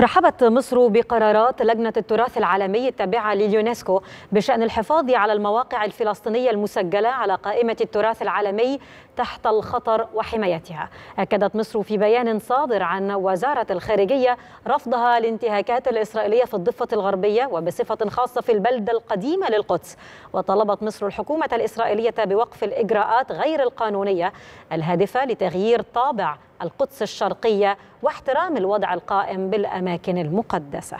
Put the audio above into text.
رحبت مصر بقرارات لجنة التراث العالمي التابعة لليونسكو بشأن الحفاظ على المواقع الفلسطينية المسجلة على قائمة التراث العالمي تحت الخطر وحمايتها أكدت مصر في بيان صادر عن وزارة الخارجية رفضها لانتهاكات الإسرائيلية في الضفة الغربية وبصفة خاصة في البلدة القديمة للقدس وطلبت مصر الحكومة الإسرائيلية بوقف الإجراءات غير القانونية الهادفة لتغيير طابع القدس الشرقية واحترام الوضع القائم بالأماكن المقدسة